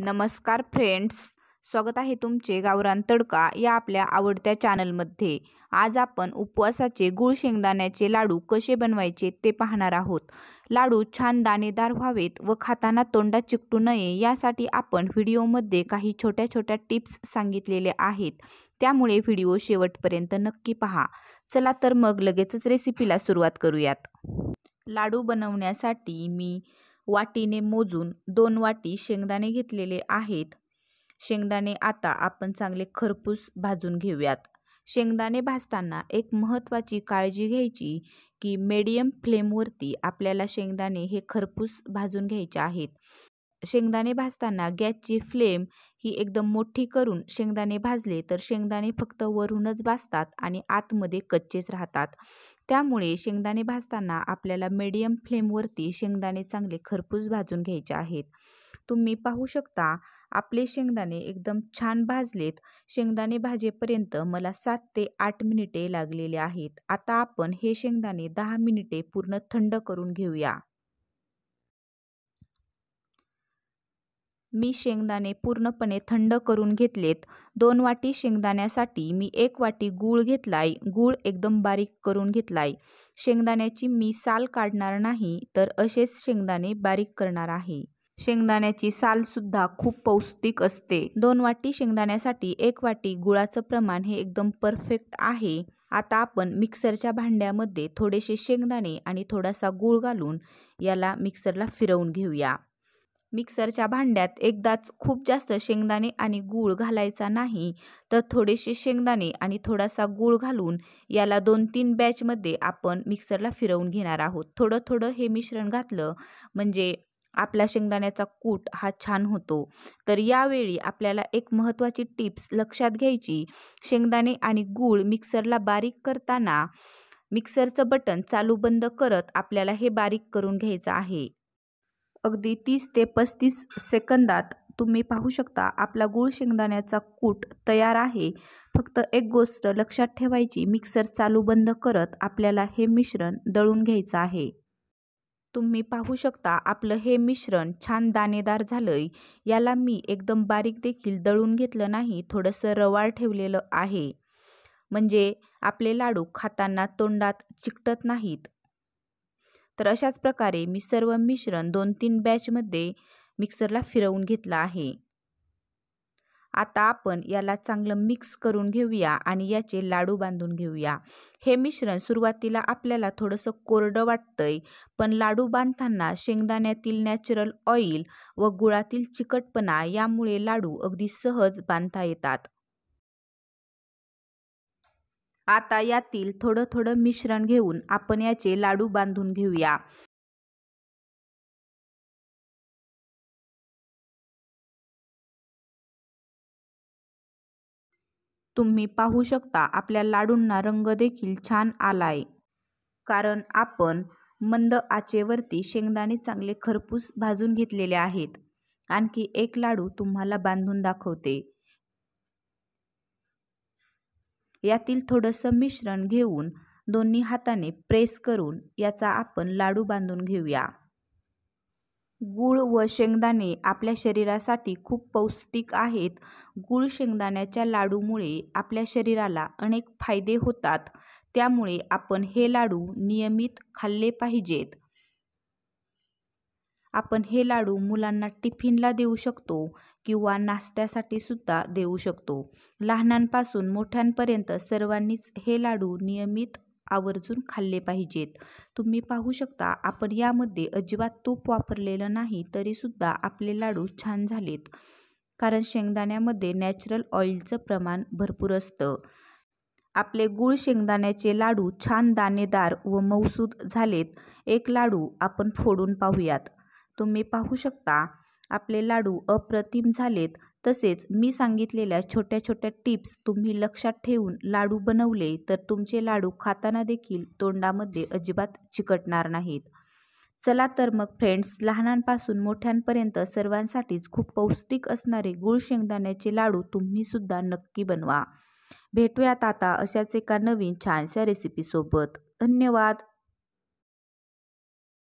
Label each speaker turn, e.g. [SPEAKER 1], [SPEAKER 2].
[SPEAKER 1] नमस्कार फ्रेंड्स स्वागत आहे तुमचे गावरान तडका या आपल्या आवडत्या चॅनलमध्ये आज आपण उपवासाचे गुळ शेंगदाण्याचे लाडू कसे बनवायचे ते पाहणार आहोत लाडू छान दाणेदार व्हावेत व खाताना तोंडात चिकटू नये यासाठी आपण व्हिडिओमध्ये काही छोट्या छोट्या टिप्स सांगितलेले आहेत त्यामुळे व्हिडिओ शेवटपर्यंत नक्की पहा चला तर मग लगेचच रेसिपीला सुरुवात करूयात लाडू बनवण्यासाठी मी वाटीने मोजून दोन वाटी शेंगदाणे घेतलेले आहेत शेंगदाणे आता आपण चांगले खरपूस भाजून घेऊयात शेंगदाणे भाजताना एक महत्त्वाची काळजी घ्यायची की मीडियम फ्लेमवरती आपल्याला शेंगदाणे हे खरपूस भाजून घ्यायचे आहेत शेंगदाणे भाजताना गॅसची फ्लेम ही एकदम मोठी करून शेंगदाणे भाजले तर शेंगदाणे फक्त वरूनच भाजतात आणि आतमध्ये कच्चेच राहतात त्यामुळे शेंगदाणे भाजताना आपल्याला मीडियम फ्लेमवरती शेंगदाणे चांगले खरपूस भाजून घ्यायचे आहेत तुम्ही पाहू शकता आपले शेंगदाणे एकदम छान भाजलेत शेंगदाणे भाजेपर्यंत मला सात ते आठ मिनिटे लागलेले आहेत आता आपण हे शेंगदाणे दहा मिनिटे पूर्ण थंड करून घेऊया मी शेंगदाणे पूर्णपणे थंड करून घेतलेत दोन वाटी शेंगदाण्यासाठी मी एक वाटी गूळ घेतलाय गूळ एकदम बारीक करून घेतलाय शेंगदाण्याची मी साल काढणार नाही तर असेच शेंगदाणे बारीक करणार आहे शेंगदाण्याची सालसुद्धा खूप पौष्टिक असते दोन वाटी शेंगदाण्यासाठी एक वाटी गुळाचं प्रमाण हे एकदम परफेक्ट आहे आता आपण मिक्सरच्या भांड्यामध्ये थोडेसे शेंगदाणे आणि थोडासा गूळ घालून याला मिक्सरला फिरवून घेऊया मिक्सरच्या भांड्यात एकदाच खूप जास्त शेंगदाणे आणि गूळ घालायचा नाही तर थोडेसे शेंगदाणे आणि थोडासा गूळ घालून याला दोन तीन बॅचमध्ये आपण मिक्सरला फिरवून घेणार आहोत थोडं थोडं हे मिश्रण घातलं म्हणजे आपला शेंगदाण्याचा कूट हा छान होतो तर यावेळी आपल्याला एक महत्त्वाची टिप्स लक्षात घ्यायची शेंगदाणे आणि गूळ मिक्सरला बारीक करताना मिक्सरचं बटन चालू बंद करत आपल्याला हे बारीक करून घ्यायचं आहे अगदी तीस ते पस्तीस सेकंदात तुम्ही पाहू शकता आपला गुळ शेंगदाण्याचा कूट तयार आहे फक्त एक गोष्ट लक्षात ठेवायची मिक्सर चालू बंद करत आपल्याला हे मिश्रण दळून घ्यायचं आहे तुम्ही पाहू शकता आपलं हे मिश्रण छान दाणेदार झालंय याला मी एकदम बारीक देखील दळून घेतलं नाही थोडंसं रवाळ ठेवलेलं आहे म्हणजे आपले लाडू खाताना तोंडात चिकटत नाहीत तर अशाच प्रकारे मी सर्व मिश्रण दोन तीन बॅचमध्ये मिक्सरला फिरवून घेतला आहे आता आपण याला चांगलं मिक्स करून घेऊया आणि याचे लाडू बांधून घेऊया हे मिश्रण सुरुवातीला आपल्याला थोडंसं कोरडं वाटतंय पण लाडू बांधताना शेंगदाण्यातील नॅचरल ऑइल व गुळातील चिकटपणा यामुळे लाडू अगदी सहज बांधता येतात आता यातील थोडं थोडं मिश्रण घेऊन आपण याचे लाडू बांधून घेऊया तुम्ही पाहू शकता आपल्या लाडूंना रंग देखील छान आलाय कारण आपण मंद आचेवरती शेंगदाणे चांगले खरपूस भाजून घेतलेले आहेत आणखी एक लाडू तुम्हाला बांधून दाखवते यातील थोडंसं मिश्रण घेऊन दोन्ही हाताने प्रेस करून याचा आपण लाडू बांधून घेऊया गूळ व शेंगदाणे आपल्या शरीरासाठी खूप पौष्टिक आहेत गुळ शेंगदाण्याच्या लाडूमुळे आपल्या शरीराला अनेक फायदे होतात त्यामुळे आपण हे लाडू नियमित खाल्ले पाहिजेत आपण हे लाडू मुलांना टिफिनला देऊ शकतो किंवा नाश्त्यासाठी सुद्धा देऊ शकतो लहानांपासून मोठ्यांपर्यंत सर्वांनीच हे लाडू नियमित आवर्जून खाल्ले पाहिजेत तुम्ही पाहू शकता आपण यामध्ये अजिबात तूप वापरलेलं नाही तरीसुद्धा आपले लाडू छान झालेत कारण शेंगदाण्यामध्ये नॅचरल ऑइलचं प्रमाण भरपूर असतं आपले गुळ शेंगदाण्याचे लाडू छान दाणेदार व मौसूद झालेत एक लाडू आपण फोडून पाहूयात तुम्ही पाहू शकता आपले लाडू अप्रतिम झालेत तसेच मी सांगितलेल्या छोट्या छोट्या टिप्स तुम्ही लक्षात ठेवून लाडू बनवले तर तुमचे लाडू खाताना देखील तोंडामध्ये अजिबात चिकटणार नाहीत चला तर मग फ्रेंड्स लहानांपासून मोठ्यांपर्यंत सर्वांसाठीच खूप पौष्टिक असणारे गुळ शेंगदाण्याचे लाडू तुम्हीसुद्धा नक्की बनवा भेटूयात आता अशाच एका नवीन छानशा रेसिपीसोबत धन्यवाद